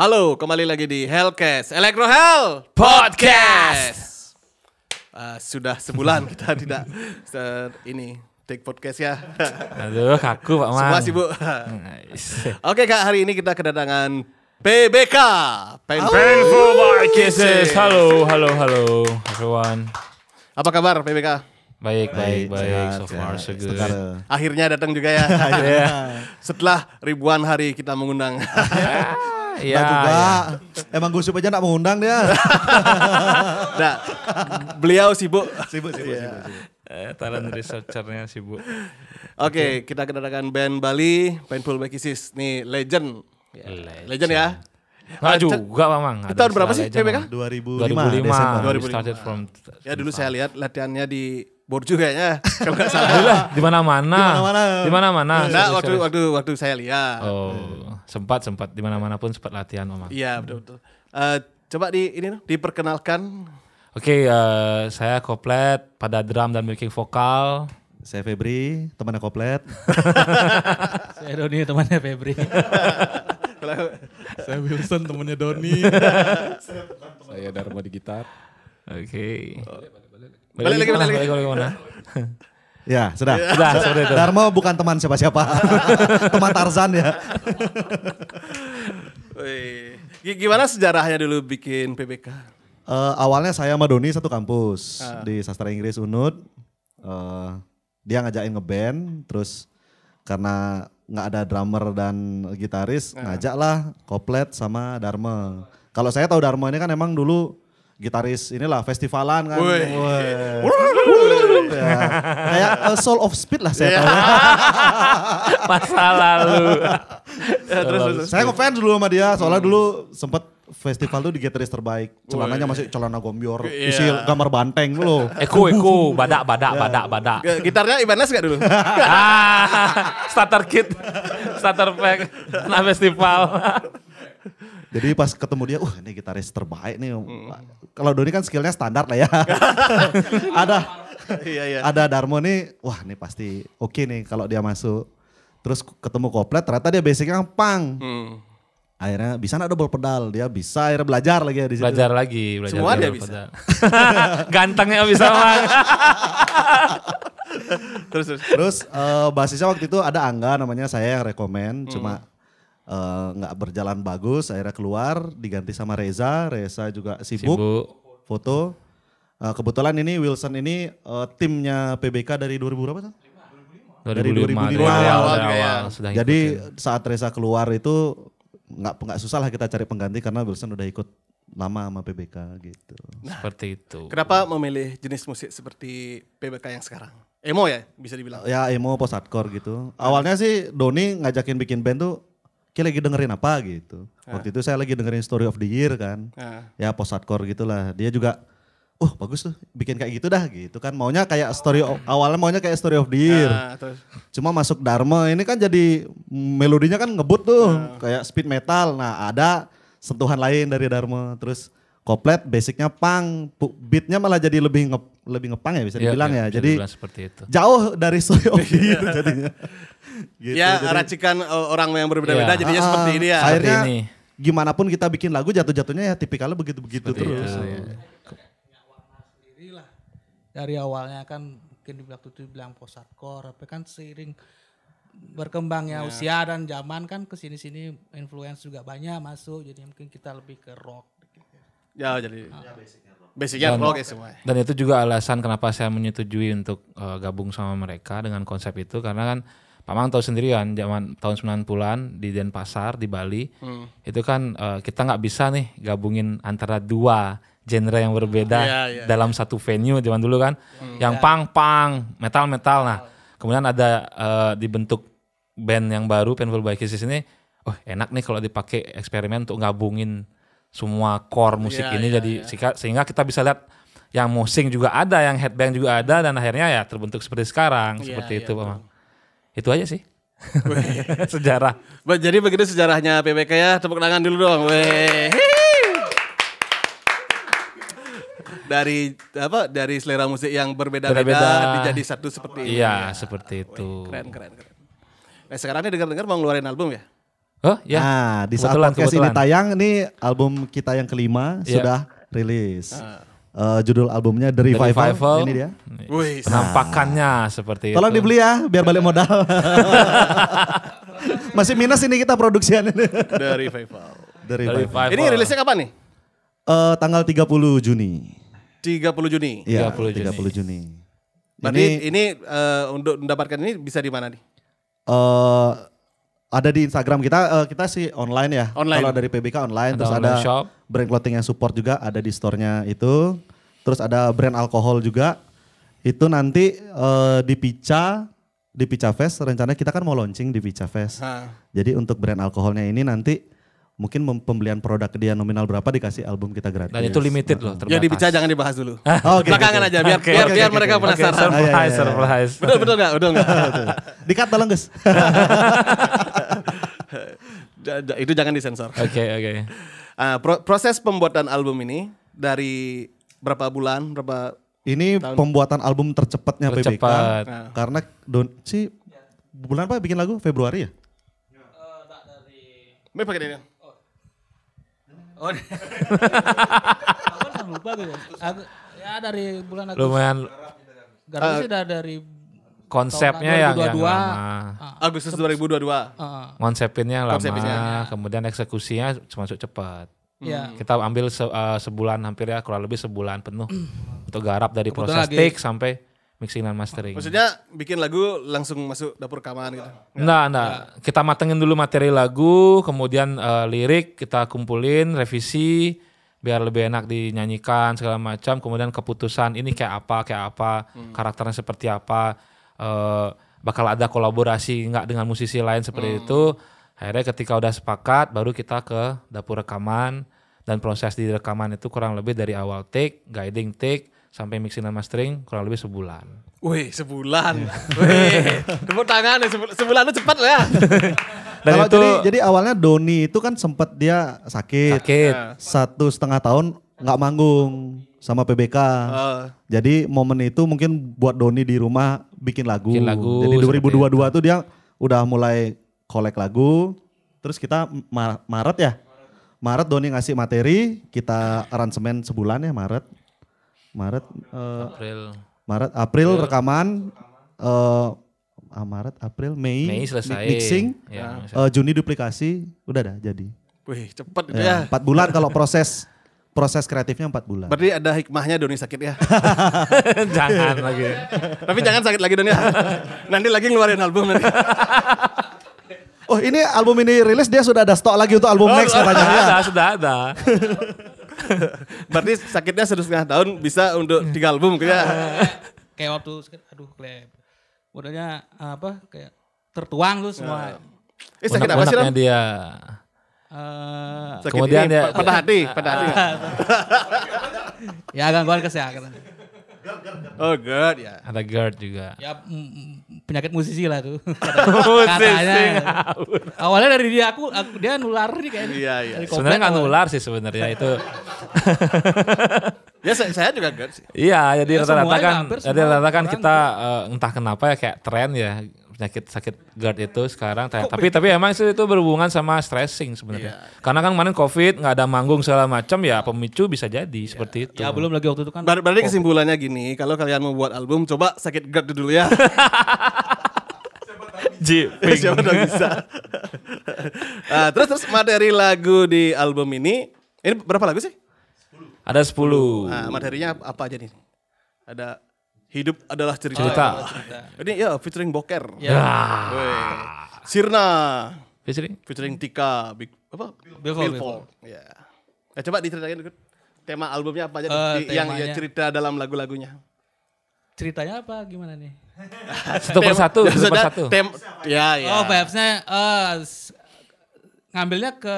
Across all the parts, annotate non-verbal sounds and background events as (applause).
Halo, kembali lagi di Hellcast, Electro Hell Podcast. Uh, sudah sebulan kita (laughs) tidak ini take podcast ya. Aduh, kaku Pak Man. Sumpah sih, Bu. Oke Kak, hari ini kita kedatangan PBK. Painful, Painful by Kisses. Halo, halo, halo. Everyone. Apa kabar PBK? Baik, baik, baik. baik. So far, so good. Setelah. Akhirnya datang juga ya. (laughs) Setelah ribuan hari kita mengundang. (laughs) ya, juga. Ya. Emang gue aja nak mengundang dia. (laughs) nah, beliau sibuk. Sibuk, sibuk, yeah. sibuk. sibuk. Eh, talent researchernya sibuk. Oke, okay, okay. kita kedatangan band Bali, Painful Bakisis. Nih, legend. Yeah. legend. Legend ya. Enggak juga, Bang. Mang. Ada tahun berapa sih PBK? 2005. 2005. 2005. Started from Ya dulu saya lihat latihannya di borju kayaknya (laughs) kalau nggak salah di mana mana di mana mana di mana mana nah, waktu waktu waktu saya lihat oh sempat sempat di mana mana pun sempat latihan mama iya betul betul uh, coba di ini no, diperkenalkan oke okay, uh, eh, saya koplet pada drum dan making vokal saya Febri temannya koplet (laughs) saya Doni temannya Febri (laughs) saya Wilson temannya Doni saya Dharma di gitar oke okay. Balik lagi, balik lagi. Balik lagi, (laughs) ya, ya, sudah. sudah sudah, itu. Darmo bukan teman siapa-siapa. (laughs) teman Tarzan ya. (laughs) Gimana sejarahnya dulu bikin PBK? Uh, eh, awalnya saya sama Doni satu kampus uh. di sastra Inggris Unud. Uh, eh, dia ngajakin ngeband, terus karena nggak ada drummer dan gitaris, uh. Ah. ngajaklah Koplet sama Dharma. Kalau saya tahu Dharma ini kan emang dulu gitaris inilah festivalan kan. Woy. Ya. Kayak uh, Soul of Speed lah saya yeah. tahu. (laughs) Masa lalu. ya, terus, terus, saya ngefans dulu sama dia soalnya hmm. dulu sempet festival tuh di gitaris terbaik. Celananya masih celana gombior, yeah. isi gambar banteng lo. Eko, eko, badak, badak, yeah. badak, badak. Gitarnya Ibanez gak dulu? (laughs) ah, starter kit, starter pack, nah festival. Jadi pas ketemu dia, uh ini gitaris terbaik nih. Mm. Kalau Doni kan skillnya standar lah ya. (laughs) ada iya, iya. ada Darmo nih, wah ini pasti oke okay nih kalau dia masuk. Terus ketemu Koplet, ternyata dia basicnya pang. Mm. Akhirnya bisa nak double pedal, dia bisa akhirnya belajar lagi ya di situ. Belajar lagi, belajar. Semua dia bisa. (laughs) Gantengnya bisa bang. (laughs) terus terus. Terus uh, basisnya waktu itu ada Angga namanya saya yang rekomend, mm. cuma Eh, nggak uh, berjalan bagus akhirnya keluar diganti sama Reza Reza juga sibuk, sibuk. foto uh, kebetulan ini Wilson ini uh, timnya PBK dari 2000 berapa tuh? 2005. Dari 2005, 2005. Dari awal, dari awal, awal. Ya. jadi ikutin. saat Reza keluar itu nggak nggak susah lah kita cari pengganti karena Wilson udah ikut lama sama PBK gitu. Nah, seperti itu. Kenapa memilih jenis musik seperti PBK yang sekarang? Emo ya bisa dibilang. Ya emo post hardcore gitu. Awalnya sih Doni ngajakin bikin band tuh kayak lagi dengerin apa gitu. Ah. Waktu itu saya lagi dengerin Story of the Year kan. Ah. Ya post hardcore gitulah. Dia juga uh oh, bagus tuh, bikin kayak gitu dah gitu kan. Maunya kayak story awalnya maunya kayak story of the year. Ah, Cuma masuk Dharma ini kan jadi melodinya kan ngebut tuh ah. kayak speed metal. Nah ada sentuhan lain dari Dharma. Terus koplet basicnya pang beatnya malah jadi lebih nge, lebih ngepang ya bisa iya, dibilang ya, ya. Bisa jadi seperti itu. jauh dari of gitu (laughs) jadinya gitu, ya jadi, racikan e, orang yang berbeda-beda ya. jadinya ah, seperti ini ya ah, akhirnya ini. gimana pun kita bikin lagu jatuh-jatuhnya ya tipikalnya begitu-begitu terus itu, ya. dari awalnya kan mungkin di waktu itu bilang post hardcore tapi kan seiring berkembangnya ya. usia dan zaman kan kesini-sini influence juga banyak masuk jadi mungkin kita lebih ke rock Ya jadi ah. ya, basicnya rock ya semua. Ya. Dan itu juga alasan kenapa saya menyetujui untuk uh, gabung sama mereka dengan konsep itu karena kan Pak Mang tahu sendirian zaman tahun 90-an di Denpasar di Bali hmm. itu kan uh, kita nggak bisa nih gabungin antara dua genre yang berbeda hmm. yeah, yeah, dalam yeah. satu venue zaman dulu kan hmm, yang yeah. pang pang metal metal nah kemudian ada uh, dibentuk band yang baru Painful by Kisses ini oh enak nih kalau dipakai eksperimen untuk gabungin semua core iya, musik yeah, ini yeah, jadi yeah. Iya. sehingga kita bisa lihat yang musik juga ada, yang headbang juga ada dan akhirnya ya terbentuk seperti sekarang yeah, seperti yeah, itu, Pak. Itu aja sih. (laughs) Sejarah. Jadi begitu sejarahnya PPK ya. Tepuk tangan dulu dong. dari apa dari selera musik yang berbeda-beda dijadi satu seperti iya, ini. Iya, seperti itu. Weh, keren, keren, keren. Nah, sekarang ini dengar-dengar mau ngeluarin album ya? Oh ya. Nah di saat kebetulan, podcast kebetulan. ini tayang ini album kita yang kelima yeah. sudah rilis. Uh. Uh, judul albumnya The Revival. The Revival. Ini dia. Wih, penampakannya nah. seperti itu. Tolong dibeli ya biar balik modal. (laughs) Masih minus ini kita produksian ini. The Revival. The Revival. The Revival. Ini rilisnya kapan nih? Uh, tanggal 30 Juni. 30 Juni. Iya, 30 Juni. 30 Juni. Berarti ini, ini uh, untuk mendapatkan ini bisa di mana nih? Uh, ada di Instagram kita uh, kita sih online ya. Online. Kalau dari PBK online ada terus online ada shop. brand clothing yang support juga ada di store-nya itu. Terus ada brand alkohol juga. Itu nanti uh, di Pica di Pica Fest rencananya kita kan mau launching di Pica Fest. Ha. Jadi untuk brand alkoholnya ini nanti mungkin pembelian produk dia nominal berapa dikasih album kita gratis. Dan itu limited loh ya, terbatas. Ya dibicarakan jangan dibahas dulu. (laughs) oh, okay, Belakangan okay. aja biar okay, biar, okay, biar okay, mereka okay. penasaran. Okay, surprise, iya, iya, iya. surprise. Betul betul enggak? Betul enggak? (laughs) Dikat tolong, Guys. (laughs) itu jangan disensor. Oke, okay, oke. Okay. Uh, ah, pro proses pembuatan album ini dari berapa bulan, berapa ini tahun? pembuatan album tercepatnya Tercepat. PBK. Ah. Karena don si bulan apa bikin lagu? Februari ya? Uh, dari Mei pakai ini. Oh. (laughs) aku lupa tuh. Aku, ya dari bulan Agustus. Lumayan. Garap uh, eh, sih udah dari konsepnya yang, yang lama. Ah, ah. Agustus 2022. Uh, ah, Konsepinnya lama, Konsepinnya. kemudian eksekusinya masuk cepat. Yeah. Hmm. Kita ambil se, uh, sebulan hampir ya kurang lebih sebulan penuh hmm. untuk garap dari Kebetulan proses take sampai mixing dan mastering. Maksudnya bikin lagu langsung masuk dapur rekaman gitu? Enggak, enggak. Kita matengin dulu materi lagu, kemudian uh, lirik kita kumpulin, revisi biar lebih enak dinyanyikan segala macam. Kemudian keputusan ini kayak apa, kayak apa, hmm. karakternya seperti apa, uh, bakal ada kolaborasi enggak dengan musisi lain seperti hmm. itu. Akhirnya ketika udah sepakat, baru kita ke dapur rekaman dan proses di rekaman itu kurang lebih dari awal take, guiding take, sampai mixing dan mastering kurang lebih sebulan. Wih sebulan, iya. (laughs) wih tepuk tangan ya, sebulan, sebulan itu cepat lah. Ya. (laughs) dan itu, jadi, jadi awalnya Doni itu kan sempat dia sakit, sakit. Iya. satu setengah tahun nggak manggung sama PBK. Uh. Oh. Jadi momen itu mungkin buat Doni di rumah bikin lagu. Bikin lagu Jadi 2022 itu. tuh dia udah mulai kolek lagu. Terus kita Mar Maret ya. Maret Doni ngasih materi, kita aransemen sebulan ya Maret. Maret uh, April Maret April, rekaman uh, ah, Maret April Mei, Mei selesai mixing ya, uh, Juni duplikasi udah dah jadi Wih, cepet ya. Empat bulan kalau proses proses kreatifnya empat bulan. Berarti ada hikmahnya Doni sakit ya. (laughs) jangan lagi. Tapi jangan sakit lagi Doni. Ya. nanti lagi ngeluarin album nanti. oh ini album ini rilis dia sudah ada stok lagi untuk album oh, next katanya. Sudah, sudah ada. (laughs) (laughs) Berarti sakitnya satu setengah tahun bisa untuk tiga album kayak. Ya? (laughs) kayak waktu aduh klep. Modelnya ah, apa kayak tertuang lu semua. Nah. Eh sakit apa sih dia? Uh, kemudian ini, ya patah hati, patah hati. (laughs) ya gangguan kesehatan. Oh GERD ya. Oh, Ada GERD juga. Ya penyakit musisi lah tuh. (laughs) Katanya. awalnya dari dia aku, aku dia nular nih kayaknya. Iya iya. Sebenarnya nggak nular sih sebenarnya itu. (laughs) ya saya, juga GERD sih. Iya jadi ya, kan, rata-rata kan, jadi rata-rata kan kita uh, entah kenapa ya kayak tren ya penyakit sakit GERD itu sekarang COVID. tapi tapi emang itu, itu berhubungan sama stressing sebenarnya yeah. karena kan kemarin covid nggak ada manggung segala macam ya pemicu bisa jadi yeah. seperti itu ya belum lagi waktu itu kan Ber berarti kesimpulannya gini kalau kalian mau buat album coba sakit GERD dulu ya (laughs) Jadi (laughs) Siapa tahu bisa. nah, (laughs) terus terus materi lagu di album ini, ini berapa lagu sih? 10. Ada sepuluh ah, materinya apa aja nih? Ada Hidup adalah cerita. Oh, cerita. Oh, Ini ya featuring Boker. Ya. Yeah. Sirna. Featuring? Featuring Tika. Big, apa? Billfall. Billfall. Ya. Yeah. coba diceritain dulu. Tema albumnya apa aja? Uh, di, yang ya cerita dalam lagu-lagunya. Ceritanya apa? Gimana nih? (laughs) satu per Satu ya, satu Tem ya, ya. Oh, vibesnya. uh, ngambilnya ke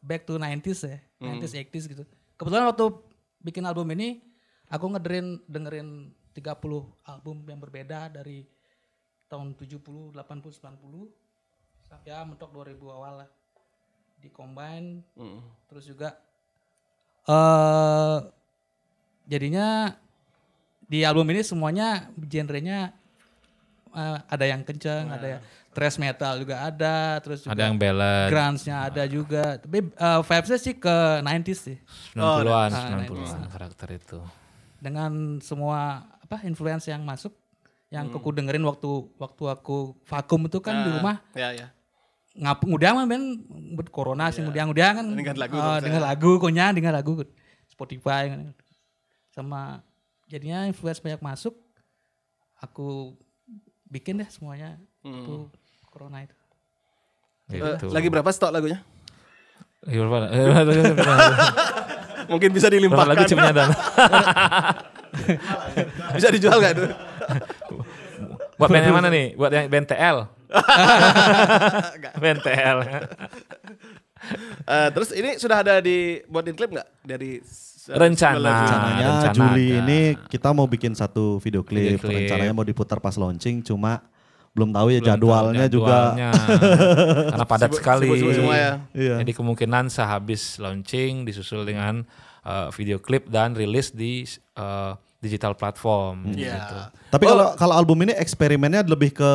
back to 90s ya. Hmm. 90s, 80s gitu. Kebetulan waktu bikin album ini, aku ngederin dengerin 30 album yang berbeda dari tahun 70, 80, 90 ya mentok 2000 awal lah di combine mm. terus juga uh, jadinya di album ini semuanya genrenya uh, ada yang kenceng, nah. ada yang thrash metal juga ada, terus juga ada yang ballad. Grunge-nya ada juga. Tapi uh, vibes-nya sih ke 90s sih. 90-an, oh, 90-an, 90 ah, karakter itu. Dengan semua apa influence yang masuk yang hmm. aku dengerin waktu waktu aku vakum itu kan uh, di ah, rumah. Ya ya. Ngap udah mah men buat corona yeah. sih iya. udah udah kan dengar lagu uh, dengar lagu konya dengar lagu Spotify kan. sama jadinya influence banyak masuk aku bikin deh semuanya hmm. itu corona itu. Eh, gitu. Lagi berapa stok lagunya? Eh, (laughs) Mungkin bisa dilimpahkan. Berapa lagu cuma (laughs) Bisa dijual gak tuh? (laughs) Buat band yang mana nih? Buat yang band TL? (laughs) band TL. uh, eh, terus ini sudah ada di buatin klip nggak dari rencana rencananya rencana Juli gak. ini kita mau bikin satu video klip. rencananya mau diputar pas launching cuma belum tahu ya belum jadwalnya, tahu juga (laughs) karena padat sekali semua ya. iya. jadi kemungkinan sehabis launching disusul dengan uh, video klip dan rilis di uh, digital platform. Yeah. Hmm. Gitu. Iya. Tapi kalau oh. kalau album ini eksperimennya lebih ke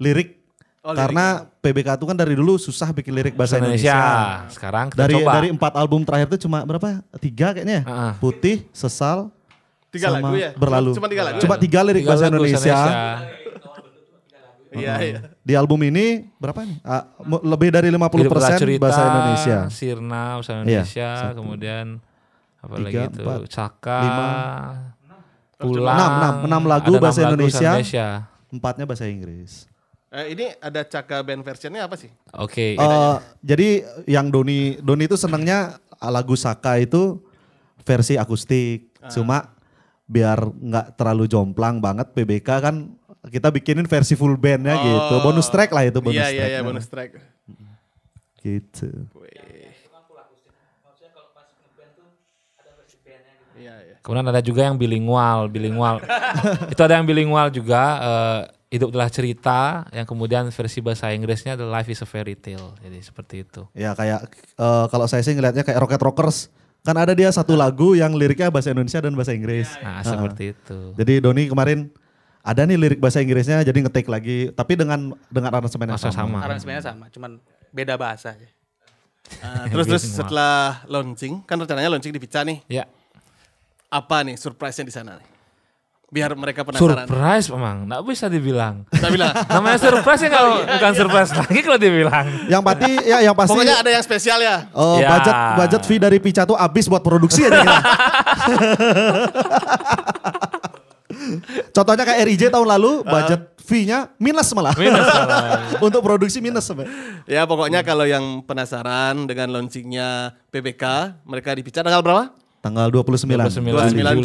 lirik Oh, Karena ya? PBK itu kan dari dulu susah bikin lirik bahasa Indonesia. Indonesia. Sekarang kita dari coba. dari empat album terakhir itu cuma berapa? Tiga kayaknya. uh ya? huh Putih, Sesal, tiga sama lagu ya. Berlalu. Cuma tiga lagu. Cuma ya? tiga lirik tiga bahasa lagu Indonesia. Iya, iya. Di album ini berapa nih? Ah, uh, lebih dari 50% persen bahasa Indonesia. Sirna bahasa iya, Indonesia, iya, kemudian apa tiga, lagi itu? Empat, Caka, lima, pulang. Enam, enam, enam lagu ada bahasa lagu Indonesia, Indonesia. Empatnya bahasa Inggris. Eh, ini ada Caka band versionnya apa sih? Oke. Okay. Uh, eh, jadi yang Doni Doni itu senangnya lagu Saka itu versi akustik. Uh. Cuma biar nggak terlalu jomplang banget PBK kan kita bikinin versi full bandnya gitu. oh. gitu. Bonus track lah itu iya, bonus yeah, track. Iya iya bonus track. Gitu. Wee. E gitu. Iya, iya. Kemudian ada juga yang bilingual, bilingual. (laughs) itu ada yang bilingual juga uh, eh, hidup adalah cerita yang kemudian versi bahasa Inggrisnya adalah life is a fairy tale. Jadi seperti itu. Ya kayak uh, kalau saya sih ngelihatnya kayak Rocket Rockers. Kan ada dia satu lagu yang liriknya bahasa Indonesia dan bahasa Inggris. Iya, iya. Nah, uh, seperti itu. Jadi Doni kemarin ada nih lirik bahasa Inggrisnya jadi ngetik lagi tapi dengan dengan aransemen yang sama. sama. Aransemennya sama, cuman beda bahasa aja. Eh, terus terus setelah launching, kan rencananya launching di Pica nih. Ya. Apa nih surprise-nya di sana nih? biar mereka penasaran. Surprise memang, nggak bisa dibilang. Nggak bilang. (laughs) Namanya surprise ya kalau iya, bukan iya. surprise lagi kalau dibilang. Yang pasti ya yang pasti. Pokoknya ada yang spesial ya. Oh, yeah. budget budget fee dari Pica tuh habis buat produksi ya. (laughs) Contohnya kayak RIJ tahun lalu ah. budget uh, fee-nya minus malah. Minus malah. (laughs) Untuk produksi minus sampai. Ya pokoknya hmm. kalau yang penasaran dengan launchingnya PPK, mereka dipicat tanggal berapa? Tanggal 29.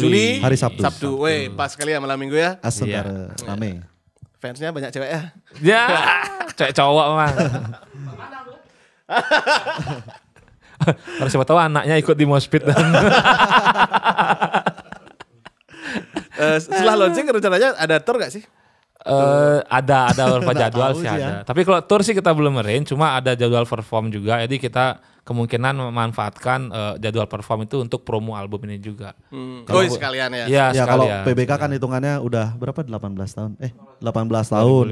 29, 29 Juli, Juli, hari Sabtu. Sabtu. Sabtu. Weh, pas sekali ya malam Minggu ya. Asal iya. yeah. rame. Iya. Fansnya banyak cewek ya. Ya, (laughs) cewek cowok mah. Harus (laughs) siapa tahu anaknya ikut di mospit dan Eh, setelah launching rencananya ada tour gak sih? Uh, ada ada beberapa (laughs) jadwal sih ya. ada. Tapi kalau tour sih kita belum merain, cuma ada jadwal perform juga. Jadi kita kemungkinan memanfaatkan uh, jadwal perform itu untuk promo album ini juga. Hmm. oh, sekalian ya. Iya, ya, kalau PBK kan hitungannya udah berapa 18 tahun? Eh, 18 tahun.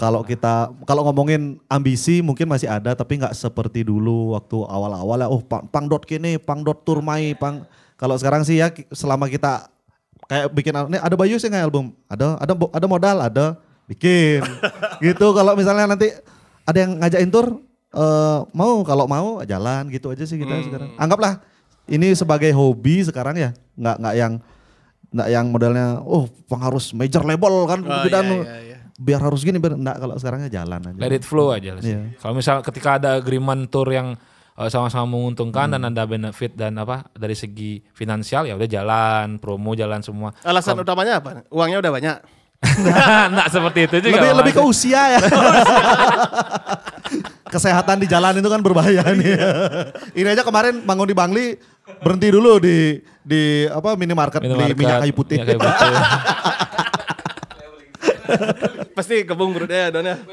25, 18 hmm. tahun. Kalau kita kalau ngomongin ambisi mungkin masih ada tapi nggak seperti dulu waktu awal-awal ya. Oh, pang, pang kini, pang turmai, pang kalau sekarang sih ya selama kita kayak bikin ini ada Bayu sih nggak album? Ada ada ada modal, ada bikin. (laughs) gitu kalau misalnya nanti ada yang ngajakin tur uh, mau kalau mau jalan gitu aja sih kita hmm. sekarang. Anggaplah ini sebagai hobi sekarang ya, nggak nggak yang nggak yang modalnya oh pengharus major label kan oh, gitu iya, iya, iya. biar harus gini biar enggak kalau sekarangnya jalan aja. Let it flow aja. lah Iya. Kalau misal ketika ada agreement tour yang Eh, sama-sama menguntungkan hmm. dan ada benefit dan apa dari segi finansial ya udah jalan promo jalan semua. Alasan Kom utamanya apa? Uangnya udah banyak. (laughs) nggak seperti itu juga. Lebih, lebih ke usia ya. (laughs) Kesehatan di jalan itu kan berbahaya nih. Iya. Ini aja kemarin bangun di Bangli berhenti dulu di di apa minimarket, minimarket beli minyak kayu putih. Minyak kayu putih. Pasti kebung perutnya ya, donya (laughs)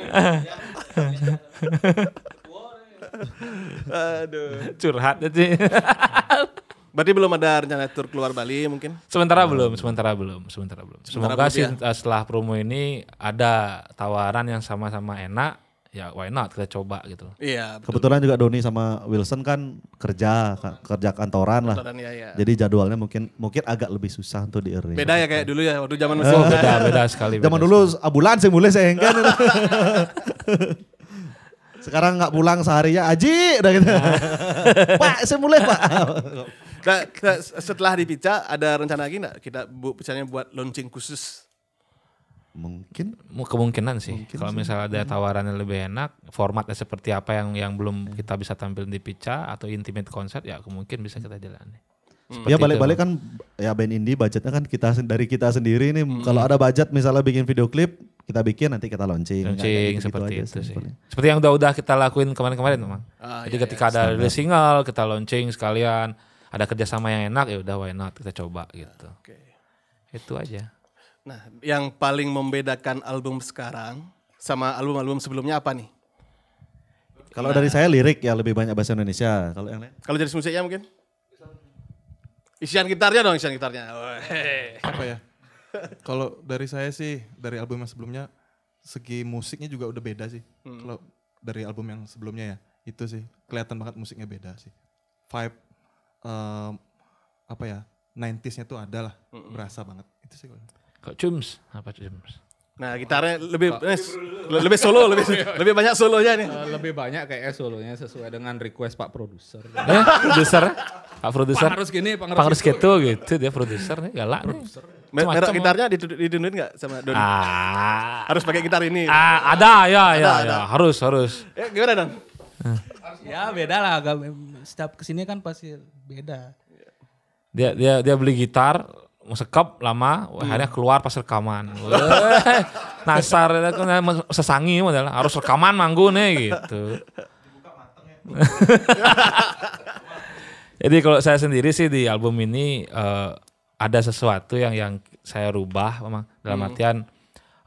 Aduh. Curhat sih. (laughs) Berarti belum ada rencana tur keluar Bali mungkin? Sementara hmm. belum, sementara belum, sementara belum. Sementara Semoga sih ya. Eh, setelah promo ini ada tawaran yang sama-sama enak, ya why not kita coba gitu. Iya. Betul. Kebetulan juga Doni sama Wilson kan kerja kantoran. kerja kantoran, kantoran lah. Ya, ya. Jadi jadwalnya mungkin mungkin agak lebih susah untuk di Beda ya kayak dulu ya waktu zaman masih. Eh, oh, beda beda sekali. (laughs) Beda zaman sekali. dulu abulan saya mulai saya (laughs) Sekarang nggak pulang sehari ya Aji udah gitu. (laughs) pak, saya mulai Pak. nah, nah setelah dipica ada rencana lagi nggak kita bu, misalnya buat launching khusus? Mungkin kemungkinan sih. Mungkin Kalau misalnya ada hmm. tawaran yang lebih enak, formatnya seperti apa yang yang belum hmm. kita bisa tampil di pica atau intimate concert ya mungkin bisa kita jalani. Hmm. Seperti ya balik-balik kan ya band indie budgetnya kan kita dari kita sendiri nih. Hmm. Kalau ada budget misalnya bikin video klip kita bikin nanti kita launching. Launching gitu seperti gitu itu sih. Simpelnya. Seperti yang udah-udah kita lakuin kemarin-kemarin, memang. Uh, ah, Jadi iya, ketika iya, ada standar. single, kita launching sekalian. Ada kerjasama yang enak, ya udah why not kita coba gitu. Oke. Okay. Itu aja. Nah, yang paling membedakan album sekarang sama album-album sebelumnya apa nih? Kalau nah. dari saya lirik ya lebih banyak bahasa Indonesia. Kalau yang lain? Kalau jenis musiknya mungkin? Isian gitarnya dong, isian gitarnya. Apa ya? Kalau dari saya sih dari album yang sebelumnya segi musiknya juga udah beda sih. Hmm. Kalau dari album yang sebelumnya ya itu sih kelihatan banget musiknya beda sih. Vibe um, apa ya 90s-nya tuh ada lah hmm. berasa banget itu sih. Kok cums apa cums Nah, gitarnya lebih eh, lebih solo, lebih lebih banyak solonya nih. Uh, lebih banyak kayak solonya sesuai dengan request Pak produser. produser? Pak produser. Pak harus gini, Pak harus, Pak gitu. gitu. gitu dia produser nih, galak nih merek gitarnya didengerin nggak sama Doni? Ah. Harus pakai gitar ini. Ah, ada ya ada, ya, ada. ya harus harus. Ya, gimana dong? ya beda lah agak setiap kesini kan pasti beda. Dia dia dia beli gitar mau sekep lama, hmm. akhirnya keluar pas rekaman. Nasar, kan sesangi modal harus rekaman manggung nih gitu. Ya. (laughs) Jadi kalau saya sendiri sih di album ini uh, ada sesuatu yang yang saya rubah memang dalam hmm. artian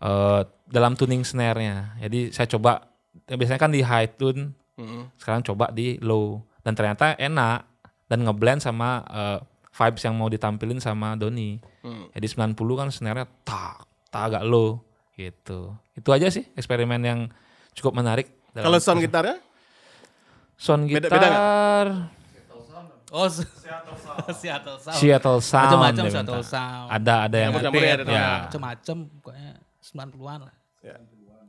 uh, dalam tuning snare-nya. Jadi saya coba biasanya kan di high tune, hmm. sekarang coba di low dan ternyata enak dan ngeblend sama uh, vibes yang mau ditampilin sama Doni. Hmm. Jadi 90 kan snare-nya tak tak agak low gitu. Itu aja sih eksperimen yang cukup menarik. Kalau sound gitarnya? Sound gitar beda, beda Oh, (laughs) Seattle Sound. Seattle Sound. Seattle Sound. Macam-macam Seattle Sound. Ada ada yang campur ya, ya. macam-macam pokoknya 90-an lah. Ya.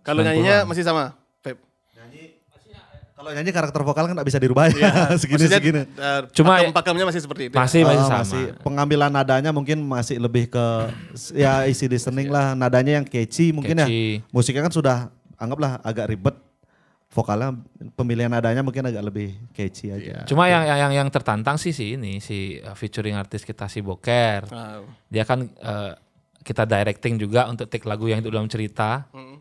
Kalau nyanyinya masih sama, Feb? Nyanyi kalau nyanyi karakter vokal kan gak bisa dirubah ya, iya. (laughs) segini Maksudnya, segini. Uh, Cuma pakem, pakemnya masih seperti itu. Ya? Masih masih oh, sama. Masih, pengambilan nadanya mungkin masih lebih ke ya isi listening lah, nadanya yang catchy mungkin ya. catchy. ya. Musiknya kan sudah anggaplah agak ribet vokalnya pemilihan adanya mungkin agak lebih catchy aja. Yeah. Cuma yeah. yang yang yang tertantang sih si ini si uh, featuring artis kita si Boker. Wow. Dia kan uh, kita directing juga untuk take lagu yang itu dalam cerita. Mm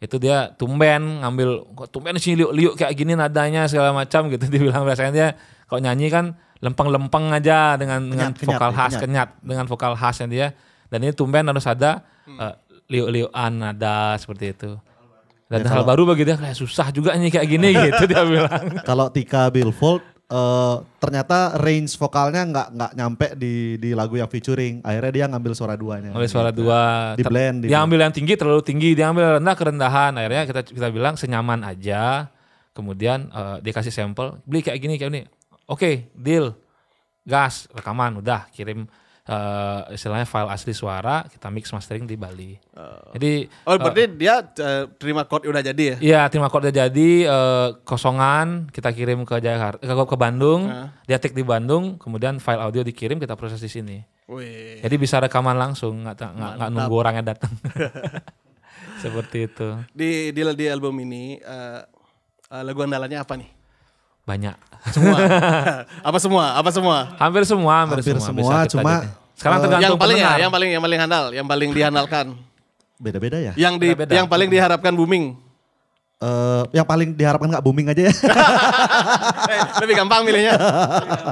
Itu dia tumben ngambil kok tumben sih liuk-liuk kayak gini nadanya segala macam gitu (laughs) dibilang biasanya dia kalau nyanyi kan lempeng-lempeng aja dengan kenyat, dengan kenyat, vokal khas kenyat. kenyat dengan vokal khasnya dia dan ini tumben harus ada hmm. uh, liuk-liukan nada seperti itu dan ya, hal kalau, baru bagi dia kayak susah juga nih kayak gini (laughs) gitu dia bilang. Kalau Tika Billfold uh, ternyata range vokalnya nggak nggak nyampe di di lagu yang featuring. Akhirnya dia ngambil suara duanya. Ngambil suara gitu. dua. Di blend. Ter dia ambil yang tinggi terlalu tinggi, dia ambil rendah kerendahan. Akhirnya kita kita bilang senyaman aja. Kemudian uh, dia kasih sampel, beli kayak gini kayak ini. Oke, okay, deal. Gas, rekaman, udah kirim uh, istilahnya file asli suara kita mix mastering di Bali. Uh, Jadi oh eh, berarti uh, dia uh, terima chord udah jadi ya? Iya terima chord udah jadi uh, kosongan kita kirim ke Jakarta ke, ke Bandung, uh. dia take di Bandung, kemudian file audio dikirim kita proses di sini. Wih. Jadi bisa rekaman langsung nggak nggak nunggu orangnya datang. (laughs) Seperti itu. Di di di album ini uh, uh, lagu andalannya apa nih? Banyak. Semua. (laughs) apa semua? Apa semua? Hampir semua, hampir, hampir semua. semua cuma sekarang eh, tergantung yang paling ya, pendengar. ya, yang paling yang paling handal, yang paling dihandalkan. Beda-beda ya? Yang di Beda -beda. yang paling diharapkan booming. Uh, yang paling diharapkan nggak booming aja ya. (laughs) Eh, lebih gampang milihnya.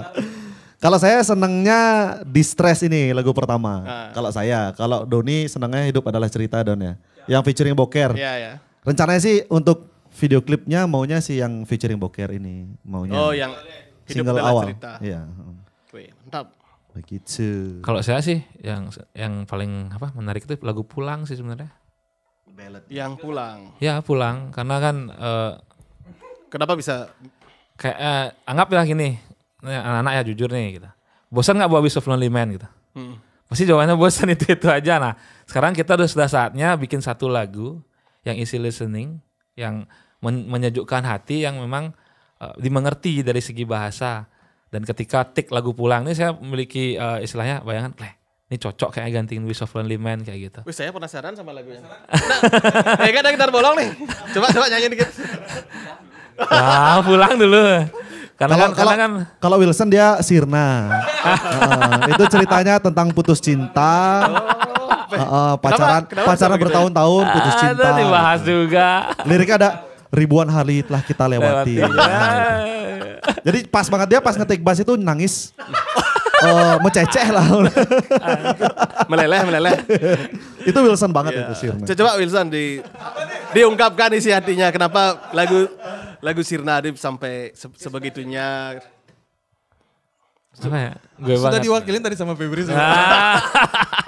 (laughs) Kalau saya senengnya distress ini lagu pertama. uh. Kalau saya, kalau Doni senangnya hidup adalah cerita Don ya. Yang featuring Boker. ya. Rencananya sih untuk video klipnya maunya sih yang featuring Boker ini, maunya. Oh, yang single awal. Cerita. Ya Wih, mantap. Begitu. Kalau saya sih yang yang paling apa menarik itu lagu Pulang sih sebenarnya. Ballad. Yang Pulang. Ya, Pulang karena kan uh, kenapa bisa kayak uh, eh, anggaplah gini, anak-anak ya jujur nih gitu. Bosan nggak buat Wish of Lonely Man gitu? Hmm. Pasti jawabannya bosan (laughs) itu itu aja. Nah, sekarang kita udah sudah saatnya bikin satu lagu yang isi listening, yang men menyejukkan hati yang memang uh, dimengerti dari segi bahasa. Dan ketika tik lagu pulang ini saya memiliki uh, istilahnya bayangan, leh ini cocok kayak gantiin Wish of Lonely Man kayak gitu. Wih, saya penasaran sama lagunya. Nah, ya kan ada gitar bolong nih. Coba coba nyanyi dikit. Wah, pulang dulu. Karena kalau, kan, kalau, kan kalau Wilson dia Sirna. uh, (laughs) itu ceritanya tentang putus cinta. uh, pacaran kenapa, kenapa pacaran ya? bertahun-tahun putus cinta. Ada dibahas juga. Liriknya ada ribuan hari telah kita lewati. Ya, nah, gitu. (laughs) Jadi pas banget dia pas ngetik bass itu nangis. uh, (laughs) mececeh lah. Ah, meleleh, meleleh. (laughs) itu Wilson banget yeah. itu Sirna. Coba Wilson di diungkapkan isi hatinya kenapa lagu lagu Sirna Adib sampai se sebegitunya apa ya? Gue Sudah banget. diwakilin tadi sama Febri. sudah,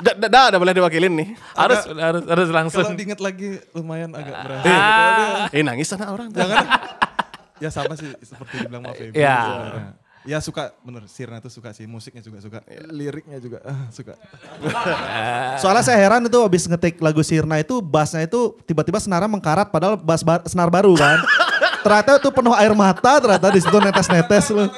dah, (laughs) dah, udah boleh diwakilin nih. Harus Agak, harus harus langsung. Kalau diinget lagi lumayan agak berat. Ah. ah. Gitu eh, nangis sana orang. Jangan. Ya, ya sama sih seperti dibilang sama Febri. Ya. Ya suka bener Sirna tuh suka sih musiknya juga suka ya. liriknya juga uh, suka. Ah. Soalnya saya heran itu habis ngetik lagu Sirna itu bassnya itu tiba-tiba senara mengkarat padahal bass bar, senar baru kan. (laughs) ternyata itu penuh air mata ternyata disitu situ netes-netes iya,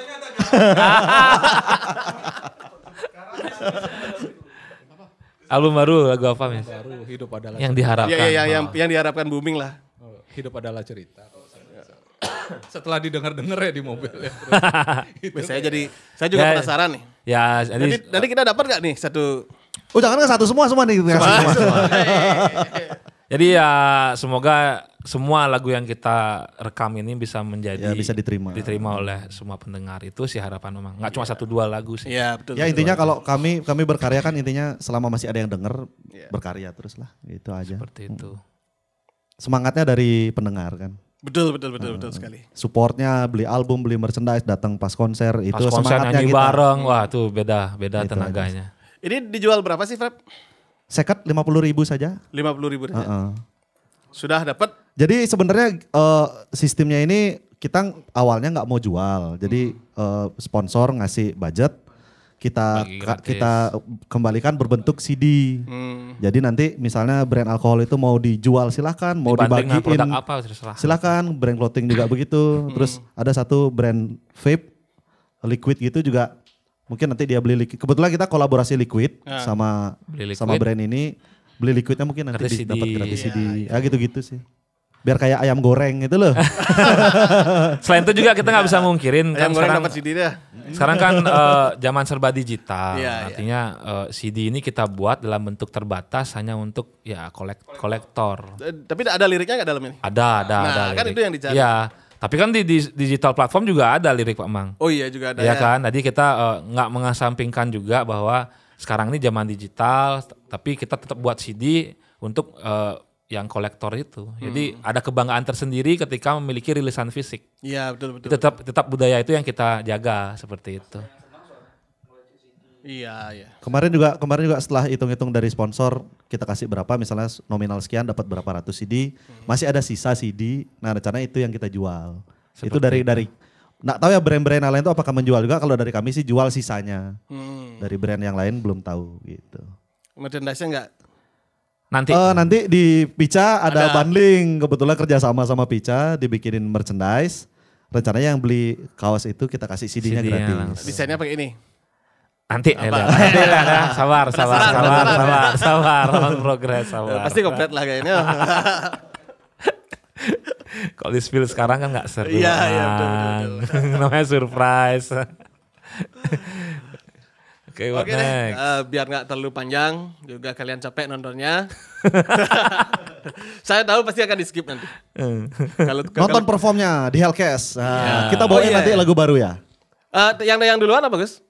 (laughs) Album baru lagu apa mis? Baru hidup adalah yang diharapkan. Ya, ya, yang, yang, yang diharapkan booming lah. Oh, hidup adalah cerita. Setelah didengar-dengar ya di mobil ya. Terus. (laughs) saya jadi saya juga ya, penasaran nih. Ya, jadi nanti, kita dapat gak nih satu Oh jangan kan satu semua semua nih. Semua, semua. semua. (laughs) jadi ya semoga semua lagu yang kita rekam ini bisa menjadi ya, bisa diterima diterima oleh semua pendengar itu sih harapan memang nggak ya. cuma iya. satu dua lagu sih iya, ya betul ya intinya kalau kami kami berkarya kan intinya selama masih ada yang denger ya. berkarya terus lah itu aja seperti itu mm. semangatnya dari pendengar kan Betul, betul, betul, betul mm. sekali. Supportnya beli album, beli merchandise, datang pas konser itu pas konser semangatnya kita. bareng, wah tuh beda, beda itu tenaganya. Aja. Ini dijual berapa sih, Fred Seket lima puluh ribu saja. Lima puluh ribu saja. Uh -uh. Sudah dapat. Jadi sebenarnya uh, sistemnya ini kita awalnya nggak mau jual. Jadi uh, sponsor ngasih budget kita kita kembalikan berbentuk CD. Hmm. Jadi nanti misalnya brand alkohol itu mau dijual silahkan, mau Dibanding dibagiin apa, silahkan. silahkan. Brand clothing juga begitu. Hmm. Terus ada satu brand vape liquid gitu juga mungkin nanti dia beli liquid. Kebetulan kita kolaborasi liquid ya. sama liquid. sama brand ini beli liquidnya mungkin nanti gratis dapat gratis CD. Ya, iya. ah gitu-gitu sih. Biar kayak ayam goreng gitu loh. (laughs) Selain itu juga kita nggak bisa mungkirin iya. ayam kan goreng sekarang, CD deh. Sekarang kan uh, zaman serba digital. Ya, artinya ya. Uh, eh, CD ini kita buat dalam bentuk terbatas hanya untuk ya kolek kolektor. Eh, tapi ada liriknya nggak dalam ini? Ada, ada, nah, ada. Kan lirik. kan itu yang dicari. Iya. Tapi kan di, digital platform juga ada lirik Pak Mang. Oh iya juga ada. Iya ya. kan. Tadi kita nggak uh, mengesampingkan juga bahwa sekarang ini zaman digital tapi kita tetap buat CD untuk uh, yang kolektor itu. Hmm. Jadi ada kebanggaan tersendiri ketika memiliki rilisan fisik. Iya, betul betul. Tetap tetap budaya itu yang kita jaga seperti itu. Iya, iya. Kemarin juga kemarin juga setelah hitung-hitung dari sponsor kita kasih berapa misalnya nominal sekian dapat berapa ratus CD, hmm. masih ada sisa CD. Nah, rencana itu yang kita jual. Seperti itu dari itu. dari Nggak tahu ya brand-brand lain itu apakah menjual juga. Kalau dari kami sih jual sisanya. Hmm. Dari brand yang lain belum tahu gitu. Merchandise-nya nggak? Nanti. Uh, nanti di Pica ada, ada bundling. Kebetulan kerja sama sama Pica dibikinin merchandise. Rencananya yang beli kaos itu kita kasih CD-nya CD gratis. Langsung. Desainnya pakai ini? Nanti, Ya, nanti lah, eh, nah, sabar, sabar, sabar, sabar, sabar, sabar, sabar, progres, sabar. Pasti komplit lah kayaknya. (laughs) Kalau di spill sekarang kan nggak seru. Iya, iya kan? betul, betul, betul. (laughs) Namanya surprise. (laughs) Oke, okay, okay, next? Deh. Uh, biar nggak terlalu panjang, juga kalian capek nontonnya. (laughs) Saya tahu pasti akan di skip nanti. Hmm. kalo, nonton performnya di Hellcast, Uh, yeah. Iya. kita bawain oh, yeah. nanti lagu baru ya. Uh, yang yang duluan apa Gus?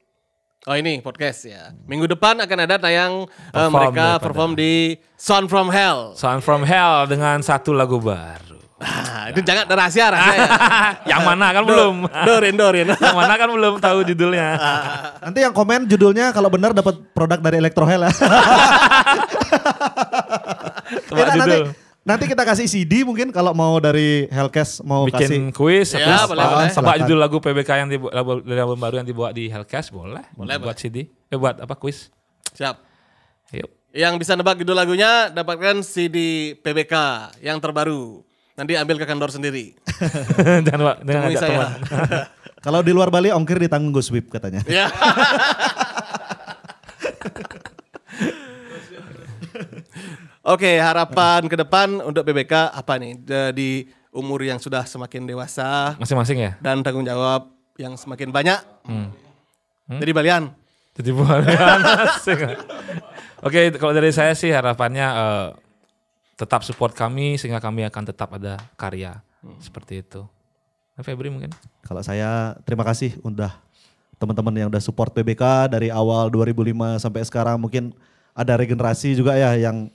Oh ini podcast ya. Minggu depan akan ada tayang eh, perform uh, mereka ya, perform di Sound from Hell. Sound from Hell dengan satu lagu baru. Ah, itu jangan rahasia rahasia. ya. (laughs) yang mana kan belum. Dorin Dorin. (laughs) yang mana kan belum tahu judulnya. Ah, ah, ah. Nanti yang komen judulnya kalau benar dapat produk dari Electrohel ya. (laughs) eh, judul. Nanti, Nanti kita kasih CD mungkin kalau mau dari Hellcast mau bikin kasih kuis ya, boleh, boleh. Sama judul lagu PBK yang dibu- dari album baru yang dibuat di Hellcast boleh. Boleh buat CD. Eh buat apa kuis? Siap. Yuk. Yang bisa nebak judul lagunya dapatkan CD PBK yang terbaru. Nanti ambil ke kantor sendiri. (laughs) jangan pak, jangan ajak teman. (laughs) Kalau di luar Bali ongkir ditanggung Gus Wip katanya. (laughs) Ya. Oke, harapan ke depan untuk BBK apa nih? Di umur yang sudah semakin dewasa. Masing-masing ya? Dan tanggung jawab yang semakin banyak. Hmm. Hmm? Jadi Balian. Jadi Balian. Oke, kalau dari saya sih harapannya uh, tetap support kami sehingga kami akan tetap ada karya hmm. seperti itu. Nah, Febri mungkin? Kalau saya terima kasih udah teman-teman yang udah support PBK dari awal 2005 sampai sekarang mungkin ada regenerasi juga ya yang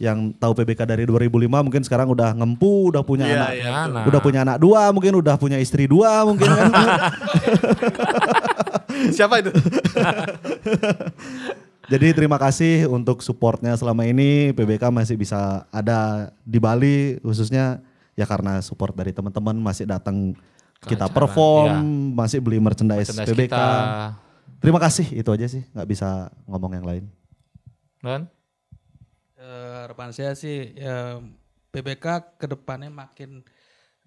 yang tahu PBK dari 2005 mungkin sekarang udah ngempu, udah punya yeah, anak, yeah, iya, nah. udah punya anak dua, mungkin udah punya istri dua, mungkin kan. (laughs) Siapa itu? (laughs) Jadi terima kasih untuk supportnya selama ini. PBK masih bisa ada di Bali khususnya ya karena support dari teman-teman masih datang kita perform, ya. masih beli merchandise, merchandise PBK. Kita. Terima kasih itu aja sih, nggak bisa ngomong yang lain. Dan uh, eh, harapan saya sih uh, ya, PBK kedepannya makin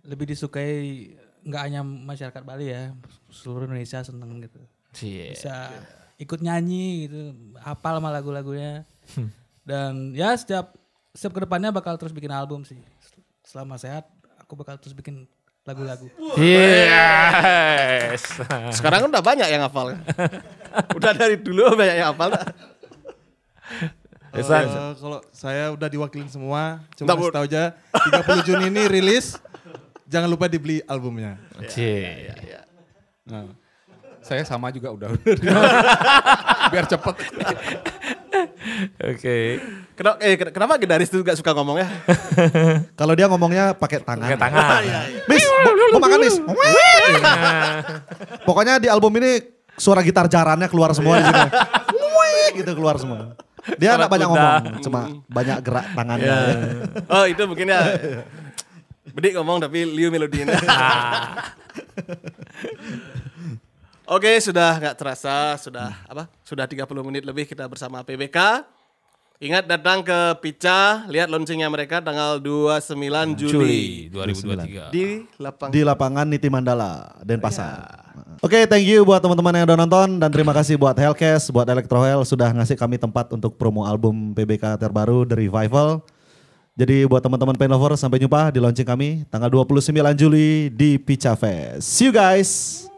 lebih disukai nggak hanya masyarakat Bali ya, seluruh Indonesia seneng gitu. Yeah. Bisa yeah ikut nyanyi gitu hafal sama lagu-lagunya hmm. dan ya setiap setiap kedepannya bakal terus bikin album sih selama sehat aku bakal terus bikin lagu-lagu yes sekarang udah banyak yang hafal (laughs) udah dari dulu banyak yang hafal Uh, kalau saya udah diwakilin semua, cuma kasih tahu aja 30 Juni ini rilis. Jangan lupa dibeli albumnya. Iya, iya, iya. Nah. Saya sama juga udah. (laughs) Biar cepet. Oke. Okay. Eh, kenapa, eh, kenapa Gendaris itu gak suka ngomong ya? (laughs) Kalau dia ngomongnya pakai tangan. Pakai tangan. (laughs) Iya, iya. Miss, mau makan Miss. Iya. Pokoknya di album ini suara gitar jarannya keluar semua di sini. gitu keluar semua. Dia nggak banyak ngomong, cuma hmm. banyak gerak tangannya. Yeah. Oh itu mungkin ya. Bedik ngomong tapi Liu melodinya. Ah. Oke, sudah nggak terasa, sudah apa? Sudah 30 menit lebih kita bersama PBK. Ingat datang ke Pica, lihat launchingnya mereka tanggal 29 nah, Juli, ribu 2023 di lapangan di lapangan Niti Mandala Denpasar. Yeah. Oke, okay, thank you buat teman-teman yang udah nonton dan terima kasih buat Hellcast, buat Electrohell sudah ngasih kami tempat untuk promo album PBK terbaru The Revival. Jadi buat teman-teman pain lover sampai jumpa di launching kami tanggal 29 Juli di Pica Fest. See you guys.